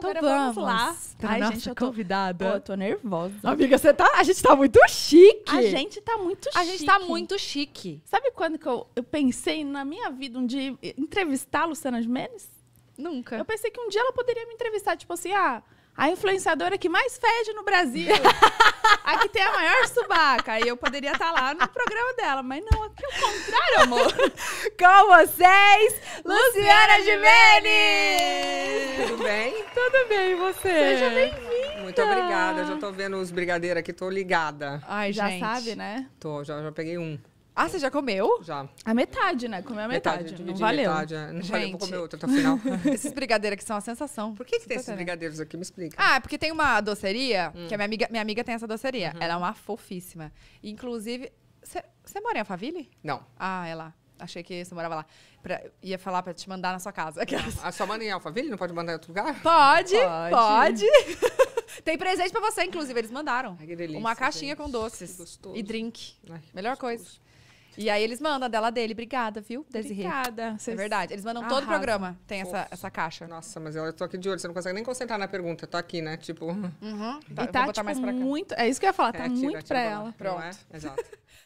Então Agora vamos, vamos lá. Pra Ai, nossa gente, eu tô, convidada. Pô, eu tô nervosa. Amiga, você tá, a gente tá muito chique. A gente tá muito a chique. A gente tá muito chique. Sabe quando que eu, eu pensei na minha vida um dia entrevistar a Luciana Jimenez? Nunca. Eu pensei que um dia ela poderia me entrevistar, tipo assim, ah, a influenciadora que mais fede no Brasil. a que tem a maior subaca. E eu poderia estar tá lá no programa dela. Mas não, aqui é o contrário, amor. Com vocês, Luciana, Luciana tudo bem? Tudo bem, você? Seja bem-vinda. Muito obrigada. Já tô vendo os brigadeiros aqui, tô ligada. Ai, já gente. sabe, né? Tô, já, já peguei um. Ah, você já comeu? Já. A metade, né? Comeu a metade. metade não valeu. Metade, é. Não Gente. valeu, vou comer outro até o final. esses brigadeiros aqui são a sensação. Por que, que tem esses brigadeiros aqui? Me explica. Ah, é porque tem uma doceria, hum. que a minha amiga, minha amiga tem essa doceria. Uhum. Ela é uma fofíssima. Inclusive, você mora em Alphaville? Não. Ah, é lá. Achei que você morava lá. Pra, ia falar pra te mandar na sua casa. A ah, sua mãe em é Alphaville não pode mandar em outro lugar? Pode, pode. pode. Tem presente pra você, inclusive. Eles mandaram. Ai, delícia, Uma caixinha gente. com doces. Que E drink. Ai, Melhor gostoso. coisa. E aí eles mandam dela dele. Obrigada, viu? Desirê. Obrigada. É verdade. Eles mandam Arrasa. todo o programa. Tem essa, essa caixa. Nossa, mas eu tô aqui de olho. Você não consegue nem concentrar na pergunta. Tá aqui, né? Tipo... Uhum. Tá, e tá, tipo, muito... É isso que eu ia falar. Tá é, tá tira, muito tira pra ela. É? Pronto. É? Exato.